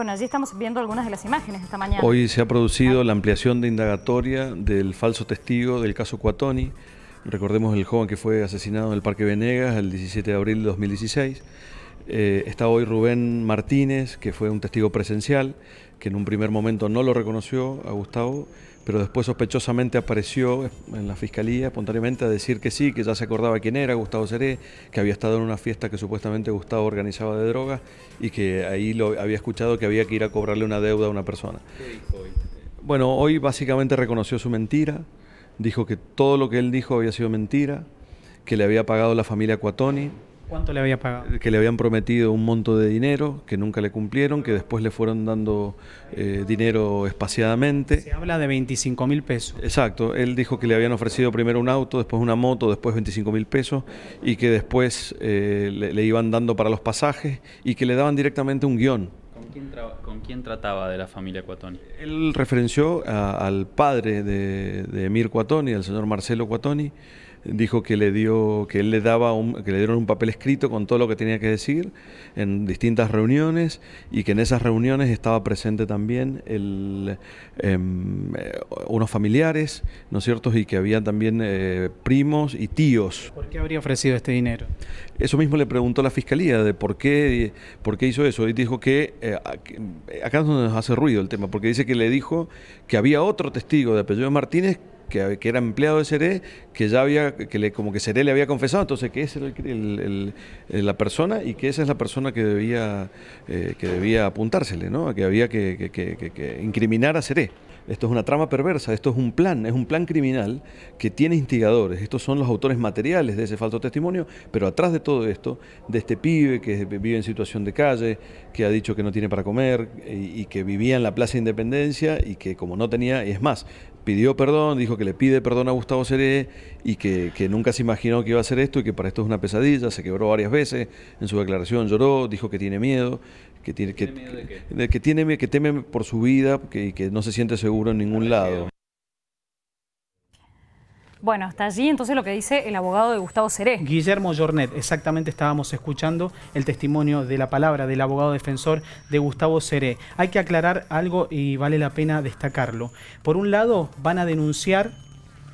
Bueno, allí estamos viendo algunas de las imágenes esta mañana. Hoy se ha producido la ampliación de indagatoria del falso testigo del caso Cuatoni. Recordemos el joven que fue asesinado en el Parque Venegas el 17 de abril de 2016. Eh, está hoy Rubén Martínez, que fue un testigo presencial, que en un primer momento no lo reconoció a Gustavo, pero después sospechosamente apareció en la fiscalía espontáneamente a decir que sí, que ya se acordaba quién era Gustavo Seré, que había estado en una fiesta que supuestamente Gustavo organizaba de drogas y que ahí lo había escuchado que había que ir a cobrarle una deuda a una persona. Bueno, hoy básicamente reconoció su mentira, dijo que todo lo que él dijo había sido mentira, que le había pagado la familia Cuatoni ¿Cuánto le había pagado? Eh, que le habían prometido un monto de dinero, que nunca le cumplieron, que después le fueron dando eh, dinero espaciadamente. Se habla de 25 mil pesos. Exacto, él dijo que le habían ofrecido primero un auto, después una moto, después 25 mil pesos, y que después eh, le, iban dando para los pasajes y que le daban directamente un guión. ¿Con quién, trataba de la familia Cuatoni? Él referenció al padre de, de Emir Cuatoni, al señor Marcelo Cuatoni dijo que le dio que él le daba que le dieron un papel escrito con todo lo que tenía que decir en distintas reuniones y que en esas reuniones estaba presente también el, em, eh, unos familiares no es cierto y que había también eh, primos y tíos ¿por qué habría ofrecido este dinero eso mismo le preguntó la fiscalía de por qué por qué hizo eso y dijo que eh, acá es donde nos hace ruido el tema porque dice que le dijo que había otro testigo de apellido Martínez que, era empleado de Seré, que ya había, que le, como que Seré le había confesado, entonces que esa era la persona y que esa es la persona que debía, eh, que debía apuntársele, ¿no? que había que, incriminar a Seré. Esto es una trama perversa, esto es un plan, es un plan criminal que tiene instigadores. Estos son los autores materiales de ese falso testimonio, pero atrás de todo esto, de este pibe que vive en situación de calle, que ha dicho que no tiene para comer y, eh, y que vivía en la Plaza Independencia y que como no tenía, y es más, pidió perdón, dijo que le pide perdón a Gustavo Seré y que, que, nunca se imaginó que iba a hacer esto y que para esto es una pesadilla, se quebró varias veces, en su declaración lloró, dijo que tiene miedo, que tiene, que, que, tiene que teme por su vida y que no se siente seguro en ningún lado. Bueno, hasta allí entonces lo que dice el abogado de Gustavo Seré. Guillermo Jornet, exactamente estábamos escuchando el testimonio de la palabra del abogado defensor de Gustavo Seré. Hay que aclarar algo y vale la pena destacarlo. Por un lado, van a denunciar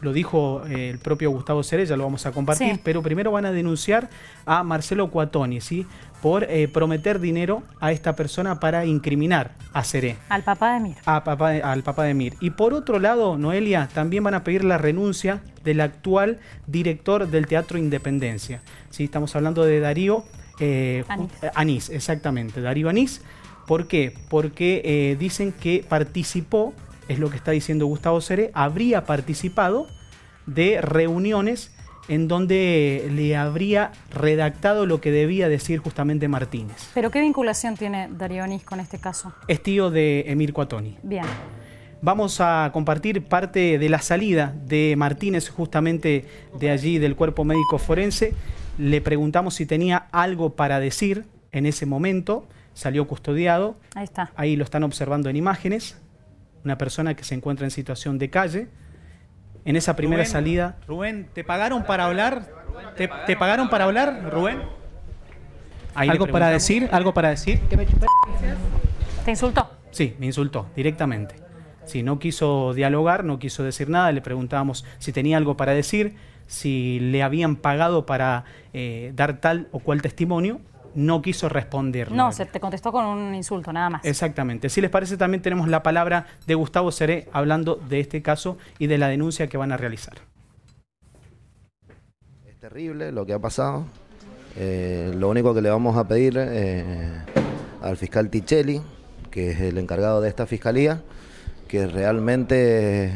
lo dijo eh, el propio Gustavo ya lo vamos a compartir, pero primero van a denunciar a Marcelo Cuatoni, ¿sí? Por eh, prometer dinero a esta persona para incriminar a Ceré. Al papá de Mir. al papá de Mir. Y por otro lado, Noelia, también van a pedir la renuncia del actual director del Teatro Independencia. ¿sí? Estamos hablando de Darío eh, Anís. exactamente, Darío Anís. ¿Por qué? Porque dicen que participó es lo que está diciendo Gustavo Cere habría participado de reuniones en donde le habría redactado lo que debía decir justamente Martínez. ¿Pero qué vinculación tiene Darío con este caso? Es tío de Emir Cuatoni. Bien. Vamos a compartir parte de la salida de Martínez justamente de allí del cuerpo médico forense. Le preguntamos si tenía algo para decir en ese momento. Salió custodiado. Ahí está. Ahí lo están observando en imágenes una persona que se encuentra en situación de calle. En esa primera salida... Rubén, ¿te pagaron para hablar? ¿Te, pagaron para hablar, Rubén? ¿Algo para decir? ¿Algo para decir? ¿Te insultó? Sí, me insultó directamente. si no quiso dialogar, no quiso decir nada. Le preguntábamos si tenía algo para decir, si le habían pagado para eh, dar tal o cual testimonio no quiso responder. No, se te contestó con un insulto, nada más. Exactamente. Si les parece, también tenemos la palabra de Gustavo Seré hablando de este caso y de la denuncia que van a realizar. Es terrible lo que ha pasado. Eh, lo único que le vamos a pedir eh, al fiscal Tichelli, que es el encargado de esta fiscalía, que realmente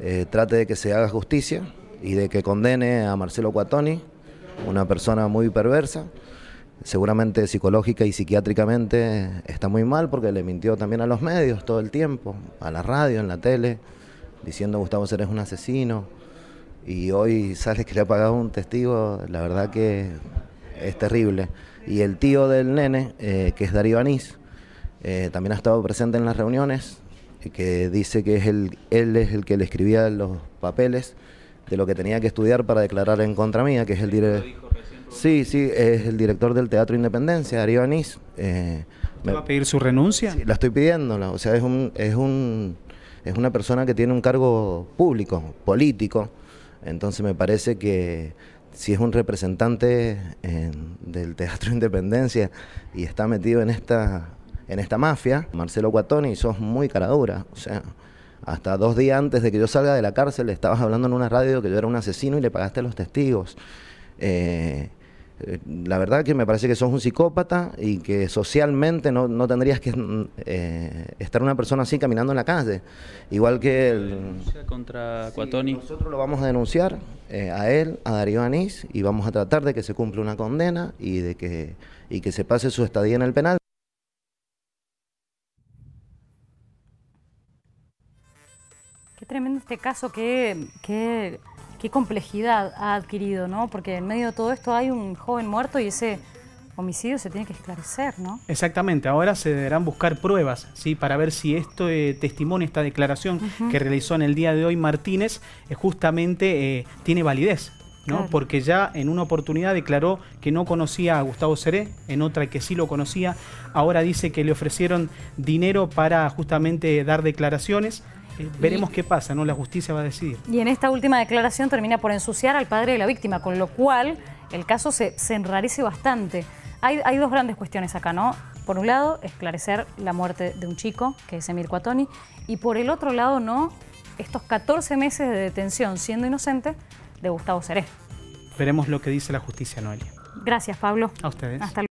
eh, trate de que se haga justicia y de que condene a Marcelo Cuatoni, una persona muy perversa seguramente psicológica y psiquiátricamente está muy mal porque le mintió también a los medios todo el tiempo, a la radio, en la tele, diciendo Gustavo Ser es un asesino. Y hoy sale que le ha pagado un testigo, la verdad que es terrible. Y el tío del nene, eh, que es Darío Anís, eh, también ha estado presente en las reuniones, que dice que es el, él es el que le escribía los papeles de lo que tenía que estudiar para declarar en contra mía, que es el director Sí, sí, es el director del Teatro Independencia, Darío Anís. Eh, va a pedir su renuncia? Sí, la estoy pidiéndola. O sea, es un, es un es una persona que tiene un cargo público, político. Entonces me parece que si es un representante eh, del Teatro Independencia y está metido en esta, en esta mafia, Marcelo Guatoni, sos muy caradura. O sea, hasta dos días antes de que yo salga de la cárcel estabas hablando en una radio que yo era un asesino y le pagaste a los testigos. Eh, eh, la verdad que me parece que sos un psicópata y que socialmente no, no tendrías que eh, estar una persona así caminando en la calle. Igual que Contra nosotros lo vamos a denunciar eh, a él, a Darío Anís, y vamos a tratar de que se cumpla una condena y de que, y que se pase su estadía en el penal. tremendo este caso, qué, qué, complejidad ha adquirido, ¿no? Porque en medio de todo esto hay un joven muerto y ese homicidio se tiene que esclarecer, ¿no? Exactamente, ahora se deberán buscar pruebas, ¿sí? Para ver si este eh, testimonio, esta declaración que realizó en el día de hoy Martínez, eh, justamente eh, tiene validez. ¿no? Porque ya en una oportunidad declaró que no conocía a Gustavo Seré, en otra que sí lo conocía. Ahora dice que le ofrecieron dinero para justamente dar declaraciones veremos qué pasa, ¿no? La justicia va a decidir. Y en esta última declaración termina por ensuciar al padre de la víctima, con lo cual el caso se, se enrarece bastante. Hay, hay, dos grandes cuestiones acá, ¿no? Por un lado, esclarecer la muerte de un chico, que es Emir Cuatoni, y por el otro lado, no, estos 14 meses de detención siendo inocente de Gustavo Seré. Veremos lo que dice la justicia, Noelia. Gracias, Pablo. A ustedes. Hasta luego.